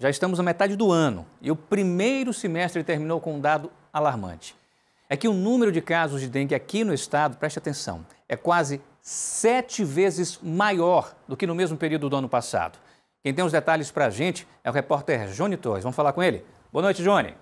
Já estamos na metade do ano e o primeiro semestre terminou com um dado alarmante. É que o número de casos de dengue aqui no estado, preste atenção, é quase sete vezes maior do que no mesmo período do ano passado. Quem tem os detalhes para a gente é o repórter Johnny Torres. Vamos falar com ele? Boa noite, Johnny.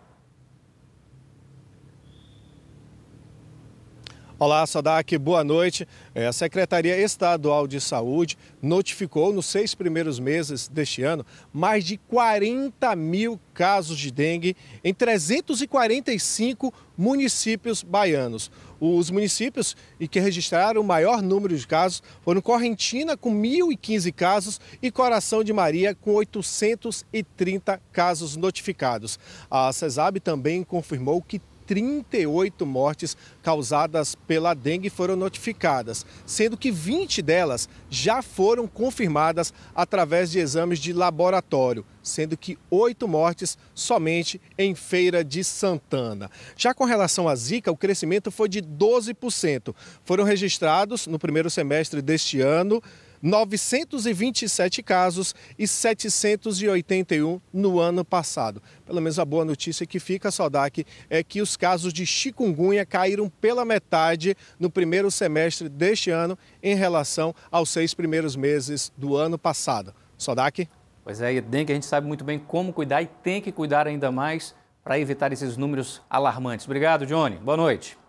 Olá, Sadak, boa noite. É, a Secretaria Estadual de Saúde notificou nos seis primeiros meses deste ano mais de 40 mil casos de dengue em 345 municípios baianos. Os municípios que registraram o maior número de casos foram Correntina, com 1.015 casos, e Coração de Maria, com 830 casos notificados. A CESAB também confirmou que 38 mortes causadas pela dengue foram notificadas, sendo que 20 delas já foram confirmadas através de exames de laboratório, sendo que 8 mortes somente em Feira de Santana. Já com relação à Zika, o crescimento foi de 12%. Foram registrados no primeiro semestre deste ano 927 casos e 781 no ano passado. Pelo menos a boa notícia que fica, Sodac, é que os casos de chikungunya caíram pela metade no primeiro semestre deste ano em relação aos seis primeiros meses do ano passado. Sodac? Pois é, e dengue a gente sabe muito bem como cuidar e tem que cuidar ainda mais para evitar esses números alarmantes. Obrigado, Johnny. Boa noite.